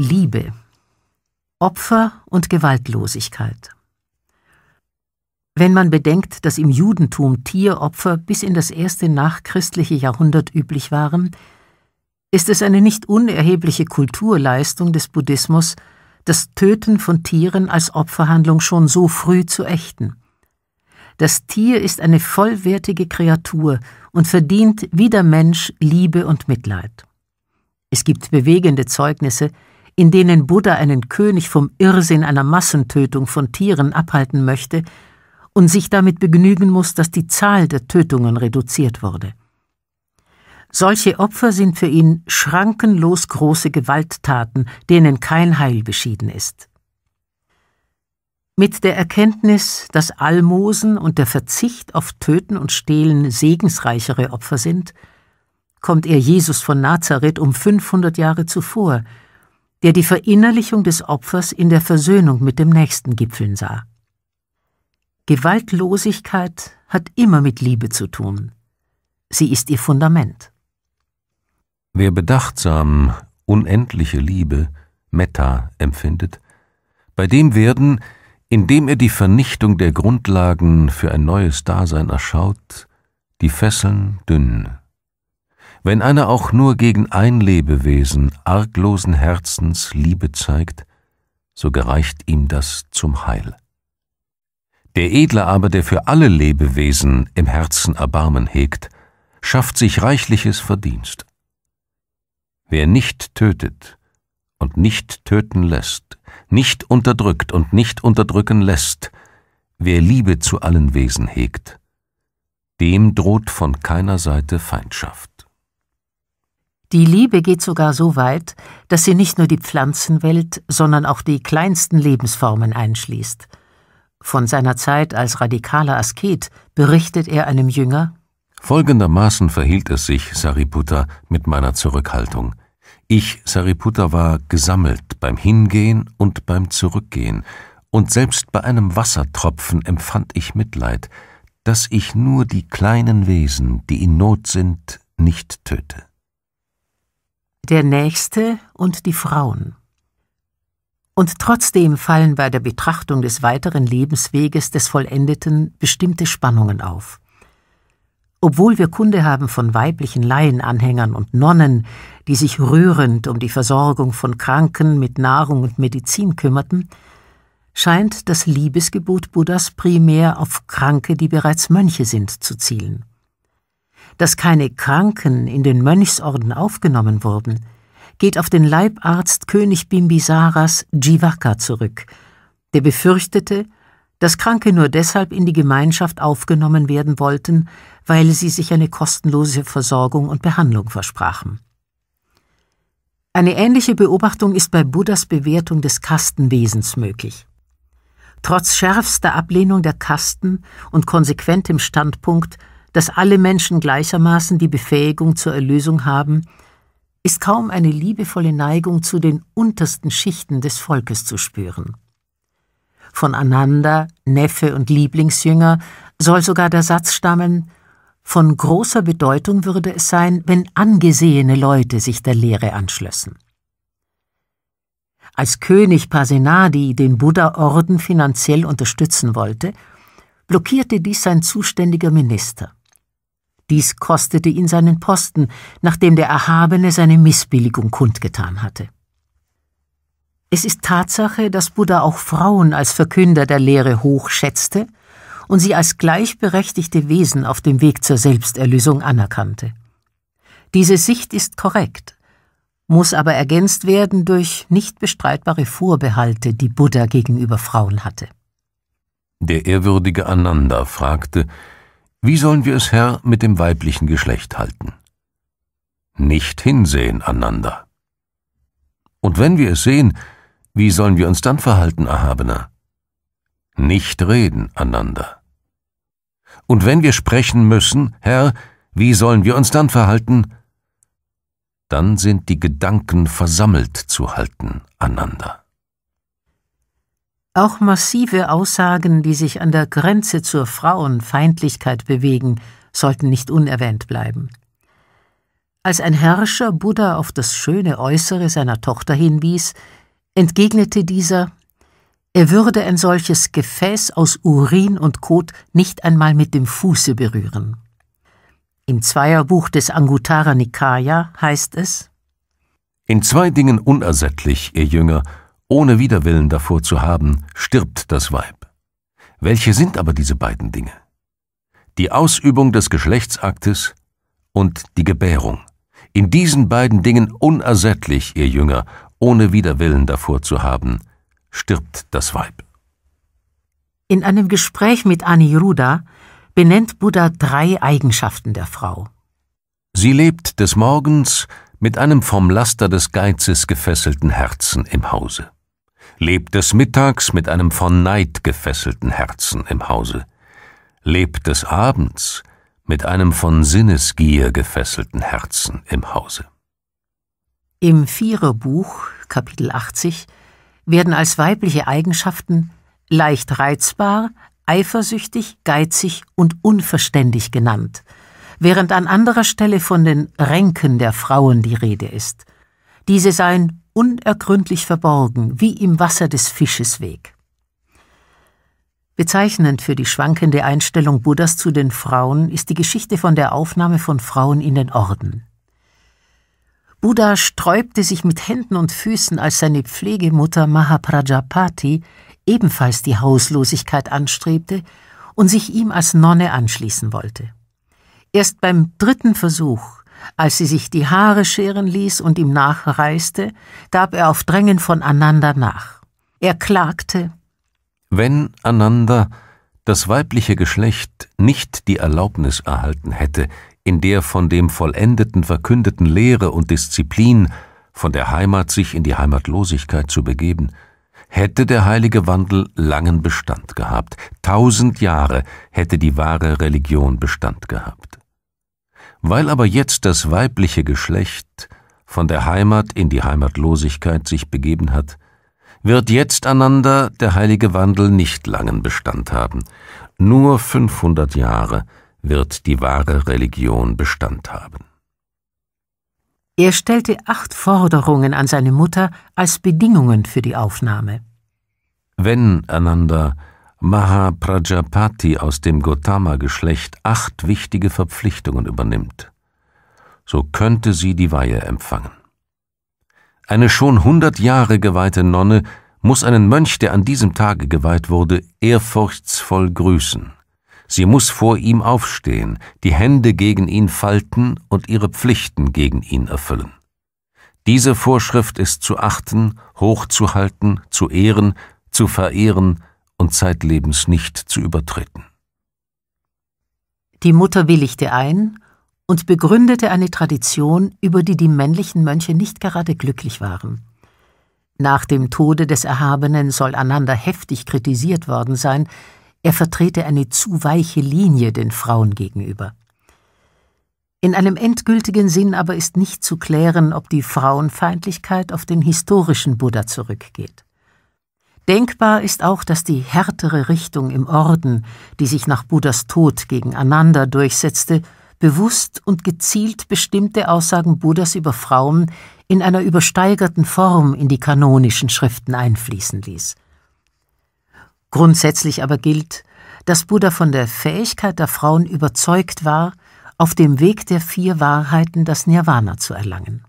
Liebe, Opfer und Gewaltlosigkeit. Wenn man bedenkt, dass im Judentum Tieropfer bis in das erste nachchristliche Jahrhundert üblich waren, ist es eine nicht unerhebliche Kulturleistung des Buddhismus, das Töten von Tieren als Opferhandlung schon so früh zu ächten. Das Tier ist eine vollwertige Kreatur und verdient wie der Mensch Liebe und Mitleid. Es gibt bewegende Zeugnisse, in denen Buddha einen König vom Irrsinn einer Massentötung von Tieren abhalten möchte und sich damit begnügen muss, dass die Zahl der Tötungen reduziert wurde. Solche Opfer sind für ihn schrankenlos große Gewalttaten, denen kein Heil beschieden ist. Mit der Erkenntnis, dass Almosen und der Verzicht auf Töten und Stehlen segensreichere Opfer sind, kommt er Jesus von Nazareth um 500 Jahre zuvor – der die Verinnerlichung des Opfers in der Versöhnung mit dem Nächsten gipfeln sah. Gewaltlosigkeit hat immer mit Liebe zu tun. Sie ist ihr Fundament. Wer bedachtsam unendliche Liebe, Metta, empfindet, bei dem werden, indem er die Vernichtung der Grundlagen für ein neues Dasein erschaut, die Fesseln dünn wenn einer auch nur gegen ein Lebewesen arglosen Herzens Liebe zeigt, so gereicht ihm das zum Heil. Der Edle aber, der für alle Lebewesen im Herzen Erbarmen hegt, schafft sich reichliches Verdienst. Wer nicht tötet und nicht töten lässt, nicht unterdrückt und nicht unterdrücken lässt, wer Liebe zu allen Wesen hegt, dem droht von keiner Seite Feindschaft. Die Liebe geht sogar so weit, dass sie nicht nur die Pflanzenwelt, sondern auch die kleinsten Lebensformen einschließt. Von seiner Zeit als radikaler Asket berichtet er einem Jünger Folgendermaßen verhielt es sich, Sariputta, mit meiner Zurückhaltung. Ich, Sariputta, war gesammelt beim Hingehen und beim Zurückgehen, und selbst bei einem Wassertropfen empfand ich Mitleid, dass ich nur die kleinen Wesen, die in Not sind, nicht töte der Nächste und die Frauen. Und trotzdem fallen bei der Betrachtung des weiteren Lebensweges des Vollendeten bestimmte Spannungen auf. Obwohl wir Kunde haben von weiblichen Laienanhängern und Nonnen, die sich rührend um die Versorgung von Kranken mit Nahrung und Medizin kümmerten, scheint das Liebesgebot Buddhas primär auf Kranke, die bereits Mönche sind, zu zielen dass keine Kranken in den Mönchsorden aufgenommen wurden, geht auf den Leibarzt König Bimbisaras Jivaka zurück, der befürchtete, dass Kranke nur deshalb in die Gemeinschaft aufgenommen werden wollten, weil sie sich eine kostenlose Versorgung und Behandlung versprachen. Eine ähnliche Beobachtung ist bei Buddhas Bewertung des Kastenwesens möglich. Trotz schärfster Ablehnung der Kasten und konsequentem Standpunkt dass alle Menschen gleichermaßen die Befähigung zur Erlösung haben, ist kaum eine liebevolle Neigung zu den untersten Schichten des Volkes zu spüren. Von Ananda, Neffe und Lieblingsjünger soll sogar der Satz stammen, von großer Bedeutung würde es sein, wenn angesehene Leute sich der Lehre anschlössen. Als König Pasenadi den Buddha-Orden finanziell unterstützen wollte, blockierte dies sein zuständiger Minister. Dies kostete ihn seinen Posten, nachdem der Erhabene seine Missbilligung kundgetan hatte. Es ist Tatsache, dass Buddha auch Frauen als Verkünder der Lehre hoch schätzte und sie als gleichberechtigte Wesen auf dem Weg zur Selbsterlösung anerkannte. Diese Sicht ist korrekt, muss aber ergänzt werden durch nicht bestreitbare Vorbehalte, die Buddha gegenüber Frauen hatte. Der ehrwürdige Ananda fragte, wie sollen wir es, Herr, mit dem weiblichen Geschlecht halten? Nicht hinsehen einander. Und wenn wir es sehen, wie sollen wir uns dann verhalten, Erhabener? Nicht reden einander. Und wenn wir sprechen müssen, Herr, wie sollen wir uns dann verhalten? Dann sind die Gedanken versammelt zu halten einander. Auch massive Aussagen, die sich an der Grenze zur Frauenfeindlichkeit bewegen, sollten nicht unerwähnt bleiben. Als ein Herrscher Buddha auf das schöne Äußere seiner Tochter hinwies, entgegnete dieser, er würde ein solches Gefäß aus Urin und Kot nicht einmal mit dem Fuße berühren. Im Zweierbuch des Anguttara Nikaya heißt es In zwei Dingen unersättlich, ihr Jünger, ohne Widerwillen davor zu haben, stirbt das Weib. Welche sind aber diese beiden Dinge? Die Ausübung des Geschlechtsaktes und die Gebärung. In diesen beiden Dingen unersättlich, ihr Jünger, ohne Widerwillen davor zu haben, stirbt das Weib. In einem Gespräch mit Ani Aniruddha benennt Buddha drei Eigenschaften der Frau. Sie lebt des Morgens mit einem vom Laster des Geizes gefesselten Herzen im Hause lebt des Mittags mit einem von Neid gefesselten Herzen im Hause, lebt des Abends mit einem von Sinnesgier gefesselten Herzen im Hause. Im Viererbuch, Kapitel 80, werden als weibliche Eigenschaften leicht reizbar, eifersüchtig, geizig und unverständig genannt, während an anderer Stelle von den Ränken der Frauen die Rede ist. Diese seien unergründlich verborgen, wie im Wasser des Fisches weg. Bezeichnend für die schwankende Einstellung Buddhas zu den Frauen ist die Geschichte von der Aufnahme von Frauen in den Orden. Buddha sträubte sich mit Händen und Füßen, als seine Pflegemutter Mahaprajapati ebenfalls die Hauslosigkeit anstrebte und sich ihm als Nonne anschließen wollte. Erst beim dritten Versuch als sie sich die Haare scheren ließ und ihm nachreiste, gab er auf Drängen von Ananda nach. Er klagte Wenn Ananda das weibliche Geschlecht nicht die Erlaubnis erhalten hätte, in der von dem vollendeten verkündeten Lehre und Disziplin, von der Heimat sich in die Heimatlosigkeit zu begeben, hätte der heilige Wandel langen Bestand gehabt, tausend Jahre hätte die wahre Religion Bestand gehabt. Weil aber jetzt das weibliche Geschlecht von der Heimat in die Heimatlosigkeit sich begeben hat, wird jetzt einander der heilige Wandel nicht langen Bestand haben. Nur 500 Jahre wird die wahre Religion Bestand haben. Er stellte acht Forderungen an seine Mutter als Bedingungen für die Aufnahme. Wenn einander Mahaprajapati aus dem Gotama-Geschlecht acht wichtige Verpflichtungen übernimmt, so könnte sie die Weihe empfangen. Eine schon hundert Jahre geweihte Nonne muss einen Mönch, der an diesem Tage geweiht wurde, ehrfurchtsvoll grüßen. Sie muss vor ihm aufstehen, die Hände gegen ihn falten und ihre Pflichten gegen ihn erfüllen. Diese Vorschrift ist zu achten, hochzuhalten, zu ehren, zu verehren und zeitlebens nicht zu übertreten. Die Mutter willigte ein und begründete eine Tradition, über die die männlichen Mönche nicht gerade glücklich waren. Nach dem Tode des Erhabenen soll Ananda heftig kritisiert worden sein, er vertrete eine zu weiche Linie den Frauen gegenüber. In einem endgültigen Sinn aber ist nicht zu klären, ob die Frauenfeindlichkeit auf den historischen Buddha zurückgeht. Denkbar ist auch, dass die härtere Richtung im Orden, die sich nach Buddhas Tod gegen Ananda durchsetzte, bewusst und gezielt bestimmte Aussagen Buddhas über Frauen in einer übersteigerten Form in die kanonischen Schriften einfließen ließ. Grundsätzlich aber gilt, dass Buddha von der Fähigkeit der Frauen überzeugt war, auf dem Weg der vier Wahrheiten das Nirvana zu erlangen.